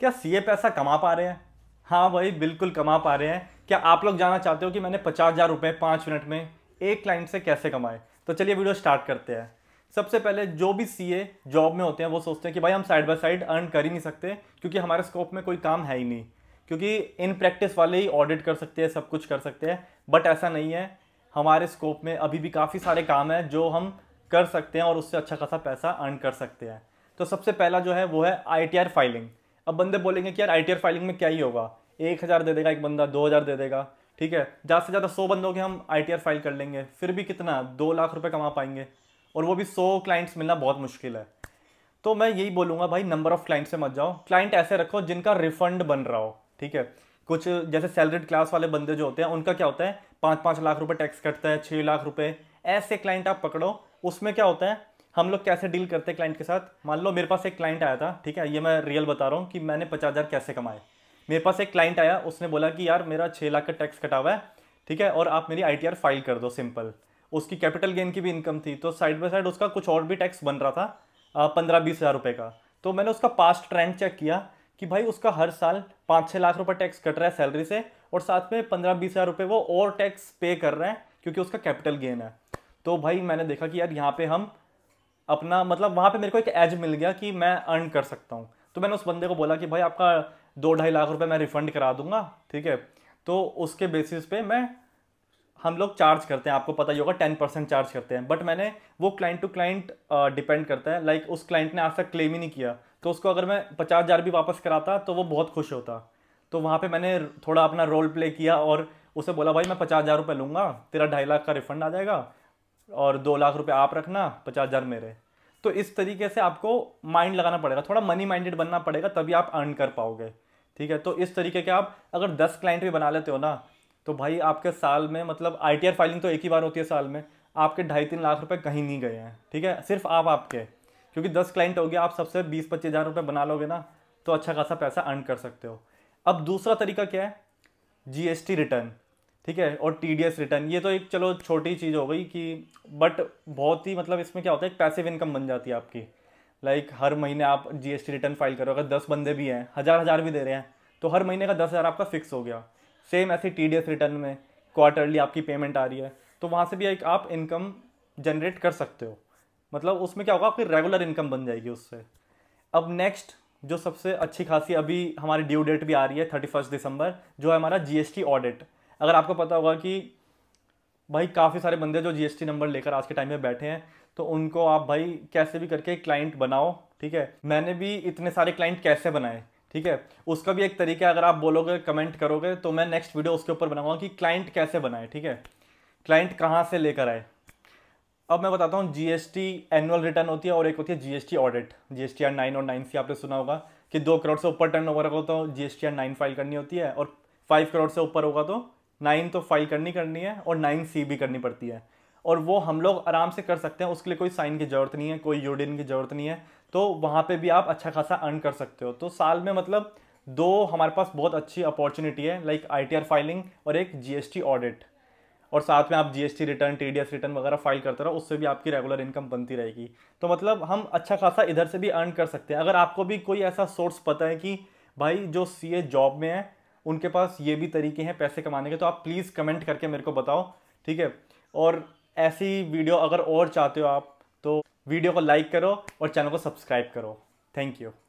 क्या सी ए पैसा कमा पा रहे हैं हाँ भाई बिल्कुल कमा पा रहे हैं क्या आप लोग जानना चाहते हो कि मैंने पचास हज़ार रुपये पाँच मिनट में एक क्लाइंट से कैसे कमाए तो चलिए वीडियो स्टार्ट करते हैं सबसे पहले जो भी सी ए जॉब में होते हैं वो सोचते हैं कि भाई हम साइड बाय साइड अर्न कर ही नहीं सकते क्योंकि हमारे स्कोप में कोई काम है ही नहीं क्योंकि इन प्रैक्टिस वाले ही ऑडिट कर सकते हैं सब कुछ कर सकते हैं बट ऐसा नहीं है हमारे स्कोप में अभी भी काफ़ी सारे काम हैं जो हम कर सकते हैं और उससे अच्छा खासा पैसा अर्न कर सकते हैं तो सबसे पहला जो है वो है आई फाइलिंग अब बंदे बोलेंगे कि यार आई फाइलिंग में क्या ही होगा एक हज़ार दे देगा एक बंदा दो हज़ार दे देगा ठीक है ज़्यादा से ज़्यादा सौ बंदों के हम आई फाइल कर लेंगे फिर भी कितना दो लाख रुपये कमा पाएंगे और वो भी सौ क्लाइंट्स मिलना बहुत मुश्किल है तो मैं यही बोलूँगा भाई नंबर ऑफ़ क्लाइंट से मत जाओ क्लाइंट ऐसे रखो जिनका रिफंड बन रहा हो ठीक है कुछ जैसे सैलरीड क्लास वाले बंदे जो होते हैं उनका क्या होता है पाँच पाँच लाख रुपये टैक्स कटता है छः लाख रुपए ऐसे क्लाइंट आप पकड़ो उसमें क्या होता है हम लोग कैसे डील करते हैं क्लाइंट के साथ मान लो मेरे पास एक क्लाइंट आया था ठीक है ये मैं रियल बता रहा हूँ कि मैंने पचास हज़ार कैसे कमाए मेरे पास एक क्लाइंट आया उसने बोला कि यार मेरा छः लाख का टैक्स कटा हुआ है ठीक है और आप मेरी आई फाइल कर दो सिंपल उसकी कैपिटल गेन की भी इनकम थी तो साइड बाई साइड उसका कुछ और भी टैक्स बन रहा था पंद्रह बीस हज़ार रुपये का तो मैंने उसका पास्ट ट्रेंड चेक किया कि भाई उसका हर साल पाँच छः लाख रुपये टैक्स कट रहा है सैलरी से और साथ में पंद्रह बीस हज़ार रुपये वो और टैक्स पे कर रहे हैं क्योंकि उसका कैपिटल गेन है तो भाई मैंने देखा कि यार यहाँ पे हम अपना मतलब वहाँ पे मेरे को एक एज मिल गया कि मैं अर्न कर सकता हूँ तो मैंने उस बंदे को बोला कि भाई आपका दो ढाई लाख रुपए मैं रिफंड करा दूंगा ठीक है तो उसके बेसिस पे मैं हम लोग चार्ज करते हैं आपको पता ही होगा टेन परसेंट चार्ज करते हैं बट मैंने वो क्लाइंट टू क्लाइंट डिपेंड करता है लाइक like, उस क्लाइंट ने आज तक क्लेम ही नहीं किया तो उसको अगर मैं पचास हज़ार भी वापस कराता तो वो बहुत खुश होता तो वहाँ पर मैंने थोड़ा अपना रोल प्ले किया और उसे बोला भाई मैं पचास हज़ार रुपये लूँगा तेरा ढाई लाख का रिफंड आ जाएगा और दो लाख रुपये आप रखना पचास हज़ार मेरे तो इस तरीके से आपको माइंड लगाना पड़ेगा थोड़ा मनी माइंडेड बनना पड़ेगा तभी आप अर्न कर पाओगे ठीक है तो इस तरीके के आप अगर दस क्लाइंट भी बना लेते हो ना तो भाई आपके साल में मतलब आई फाइलिंग तो एक ही बार होती है साल में आपके ढाई तीन लाख रुपए कहीं नहीं गए हैं ठीक है सिर्फ आप आपके क्योंकि दस क्लाइंट हो गया आप सबसे बीस पच्चीस हज़ार रुपये बना लोगे ना तो अच्छा खासा पैसा अर्न कर सकते हो अब दूसरा तरीका क्या है जीएसटी रिटर्न ठीक है और टी डी रिटर्न ये तो एक चलो छोटी चीज़ हो गई कि बट बहुत ही मतलब इसमें क्या होता है एक पैसिव इनकम बन जाती है आपकी लाइक हर महीने आप टी रिटर्न फाइल करो अगर दस बंदे भी हैं हज़ार हज़ार भी दे रहे हैं तो हर महीने का दस हज़ार आपका फिक्स हो गया सेम ऐसे टी रिटर्न में क्वार्टरली आपकी पेमेंट आ रही है तो वहाँ से भी एक आप इनकम जनरेट कर सकते हो मतलब उसमें क्या होगा आपकी रेगुलर इनकम बन जाएगी उससे अब नेक्स्ट जो सबसे अच्छी खासी अभी हमारी ड्यू डेट भी आ रही है थर्टी फर्स्ट दिसंबर जो है हमारा टी ऑडिट अगर आपको पता होगा कि भाई काफ़ी सारे बंदे जो जीएसटी नंबर लेकर आज के टाइम में बैठे हैं तो उनको आप भाई कैसे भी करके क्लाइंट बनाओ ठीक है मैंने भी इतने सारे क्लाइंट कैसे बनाए ठीक है उसका भी एक तरीका अगर आप बोलोगे कमेंट करोगे तो मैं नेक्स्ट वीडियो उसके ऊपर बनाऊंगा कि क्लाइंट कैसे बनाए ठीक है क्लाइंट कहाँ से लेकर आए अब मैं बताता हूँ जीएसटी एनुअल रिटर्न होती है और एक होती है GST audit GST R nine और नाइन सी आपने सुना होगा कि दो करोड़ से ऊपर टर्न ओवर होगा तो जीएसटी आर नाइन फाइल करनी होती है और फाइव करोड़ से ऊपर होगा तो नाइन तो फाइल करनी करनी है और नाइन सी भी करनी पड़ती है और वो हम लोग आराम से कर सकते हैं उसके लिए कोई साइन की ज़रूरत नहीं है कोई यूडिन की ज़रूरत नहीं है तो वहाँ पे भी आप अच्छा खासा अर्न कर सकते हो तो साल में मतलब दो हमारे पास बहुत अच्छी अपॉर्चुनिटी है लाइक आई फाइलिंग और एक जी ऑडिट और साथ में आप टी रिटर्न टी रिटर्न वगैरह फाइल करते रहो उससे भी आपकी रेगुलर इनकम बनती रहेगी तो मतलब हम अच्छा खासा इधर से भी अर्न कर सकते हैं अगर आपको भी कोई ऐसा सोर्स पता है कि भाई जो सी जॉब में है उनके पास ये भी तरीके हैं पैसे कमाने के तो आप प्लीज़ कमेंट करके मेरे को बताओ ठीक है और ऐसी वीडियो अगर और चाहते हो आप तो वीडियो को लाइक करो और चैनल को सब्सक्राइब करो थैंक यू